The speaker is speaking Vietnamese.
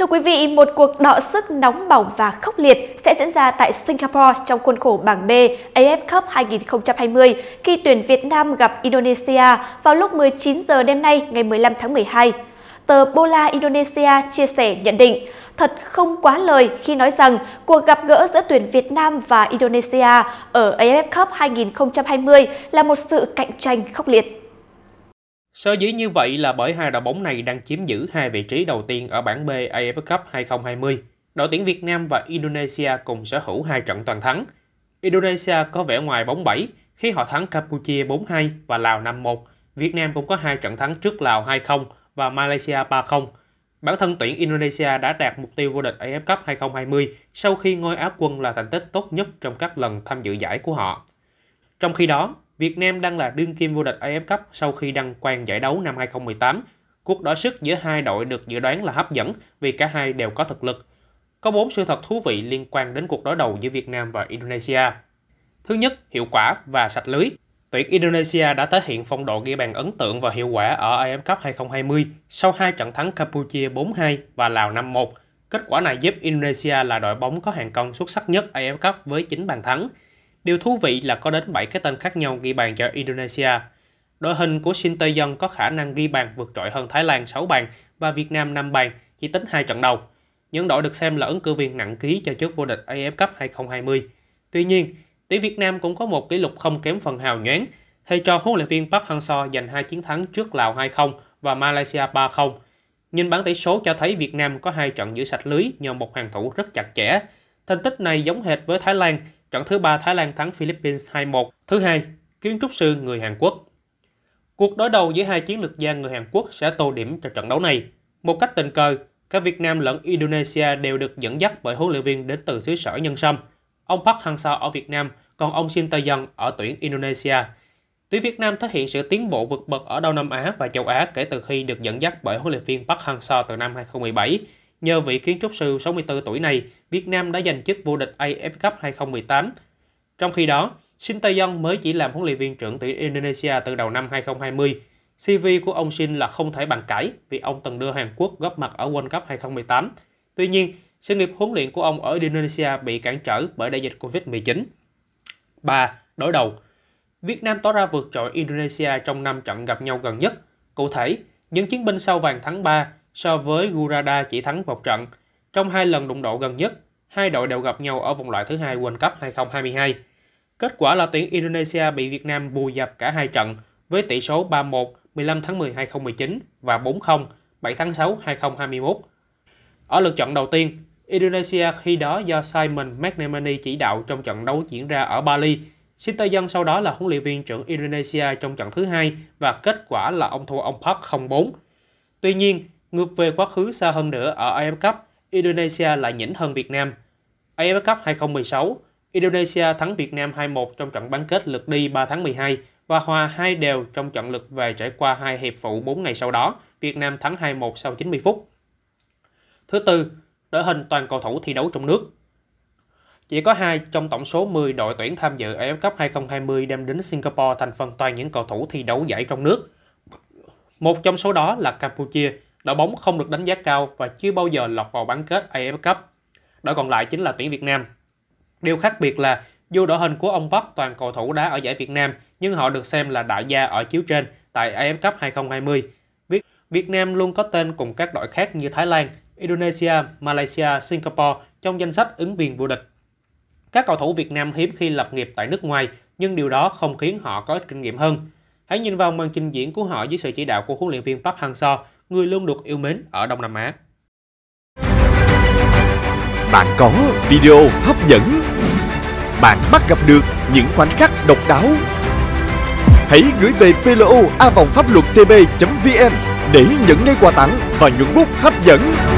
Thưa quý vị, một cuộc đọ sức nóng bỏng và khốc liệt sẽ diễn ra tại Singapore trong khuôn khổ bảng B AF Cup 2020 khi tuyển Việt Nam gặp Indonesia vào lúc 19 giờ đêm nay ngày 15 tháng 12. Tờ Bola Indonesia chia sẻ nhận định, thật không quá lời khi nói rằng cuộc gặp gỡ giữa tuyển Việt Nam và Indonesia ở AF Cup 2020 là một sự cạnh tranh khốc liệt. Sở dĩ như vậy là bởi hai đội bóng này đang chiếm giữ hai vị trí đầu tiên ở bảng B AFF Cup 2020. Đội tuyển Việt Nam và Indonesia cùng sở hữu hai trận toàn thắng. Indonesia có vẻ ngoài bóng bẩy khi họ thắng Campuchia 4-2 và Lào 5-1. Việt Nam cũng có hai trận thắng trước Lào 2-0 và Malaysia 3-0. Bản thân tuyển Indonesia đã đạt mục tiêu vô địch AFF Cup 2020 sau khi ngôi Á quân là thành tích tốt nhất trong các lần tham dự giải của họ. Trong khi đó, Việt Nam đang là đương kim vô địch AF Cup sau khi đăng quang giải đấu năm 2018. Cuộc đối sức giữa hai đội được dự đoán là hấp dẫn vì cả hai đều có thực lực. Có bốn sự thật thú vị liên quan đến cuộc đối đầu giữa Việt Nam và Indonesia. Thứ nhất, hiệu quả và sạch lưới. Tuyển Indonesia đã thể hiện phong độ ghi bàn ấn tượng và hiệu quả ở AF Cup 2020 sau hai trận thắng Campuchia 4-2 và Lào 5-1. Kết quả này giúp Indonesia là đội bóng có hàng công xuất sắc nhất AF Cup với 9 bàn thắng. Điều thú vị là có đến 7 cái tên khác nhau ghi bàn cho Indonesia. Đội hình của Shin Tae-yong có khả năng ghi bàn vượt trội hơn Thái Lan 6 bàn và Việt Nam 5 bàn chỉ tính hai trận đầu. Những đội được xem là ứng cử viên nặng ký cho chức vô địch AF Cup 2020. Tuy nhiên, tuyển Việt Nam cũng có một kỷ lục không kém phần hào nhoáng, thầy cho huấn luyện viên Park Hang-seo giành hai chiến thắng trước Lào 2-0 và Malaysia 3-0. Nhìn bảng tỷ số cho thấy Việt Nam có hai trận giữ sạch lưới nhờ một hàng thủ rất chặt chẽ. Thành tích này giống hệt với Thái Lan Trận thứ ba Thái Lan thắng Philippines 2-1. Thứ hai, kiến trúc sư người Hàn Quốc. Cuộc đối đầu giữa hai chiến lược gia người Hàn Quốc sẽ tô điểm cho trận đấu này. Một cách tình cờ, cả Việt Nam lẫn Indonesia đều được dẫn dắt bởi huấn luyện viên đến từ xứ sở nhân sâm. Ông Park Hang-seo ở Việt Nam, còn ông Shin tae ở tuyển Indonesia. Tuyển Việt Nam thể hiện sự tiến bộ vượt bậc ở Đông Nam Á và châu Á kể từ khi được dẫn dắt bởi huấn luyện viên Park Hang-seo từ năm 2017 Nhờ vị kiến trúc sư 64 tuổi này, Việt Nam đã giành chức vô địch AFF Cup 2018. Trong khi đó, Shin Tae-yong mới chỉ làm huấn luyện viên trưởng tuyển Indonesia từ đầu năm 2020. CV của ông Shin là không thể bàn cãi vì ông từng đưa Hàn Quốc góp mặt ở World Cup 2018. Tuy nhiên, sự nghiệp huấn luyện của ông ở Indonesia bị cản trở bởi đại dịch Covid-19. 3. Đối đầu Việt Nam tỏ ra vượt trội Indonesia trong 5 trận gặp nhau gần nhất. Cụ thể, những chiến binh sao vàng tháng 3 so với Gurada chỉ thắng một trận. Trong hai lần đụng độ gần nhất, hai đội đều gặp nhau ở vòng loại thứ hai World Cup 2022. Kết quả là tuyển Indonesia bị Việt Nam bù dập cả hai trận với tỷ số 3-1 15 tháng 10 2019 và 4-0 7 tháng 6 2021. Ở lượt trận đầu tiên, Indonesia khi đó do Simon McNamara chỉ đạo trong trận đấu diễn ra ở Bali. Citizen sau đó là huấn luyện viên trưởng Indonesia trong trận thứ hai và kết quả là ông thua ông Park 0-4. Tuy nhiên, Ngược về quá khứ xa hơn nữa ở AF Cup, Indonesia lại nhỉnh hơn Việt Nam. AF Cup 2016, Indonesia thắng Việt Nam 2-1 trong trận bán kết lượt đi 3 tháng 12 và hòa 2 đều trong trận lượt về trải qua hai hiệp phụ 4 ngày sau đó, Việt Nam thắng 2-1 sau 90 phút. Thứ tư, đội hình toàn cầu thủ thi đấu trong nước. Chỉ có hai trong tổng số 10 đội tuyển tham dự AF Cup 2020 đem đến Singapore thành phần toàn những cầu thủ thi đấu giải trong nước. Một trong số đó là Campuchia – đội bóng không được đánh giá cao và chưa bao giờ lọt vào bán kết AF Cup. Đội còn lại chính là tuyển Việt Nam. Điều khác biệt là dù đội hình của ông Park toàn cầu thủ đá ở giải Việt Nam nhưng họ được xem là đại gia ở chiếu trên tại AF Cup 2020. Việt, Việt Nam luôn có tên cùng các đội khác như Thái Lan, Indonesia, Malaysia, Singapore trong danh sách ứng viên vô địch. Các cầu thủ Việt Nam hiếm khi lập nghiệp tại nước ngoài, nhưng điều đó không khiến họ có ít kinh nghiệm hơn. Hãy nhìn vào màn trình diễn của họ dưới sự chỉ đạo của huấn luyện viên Park Hang-seo người luôn được yêu mến ở Đông Nam Á. Bạn có video hấp dẫn. Bạn bắt gặp được những khoảnh khắc độc đáo. Hãy gửi về PLO pháp luật tb.vn để nhận ngay quà tặng và những bút hấp dẫn.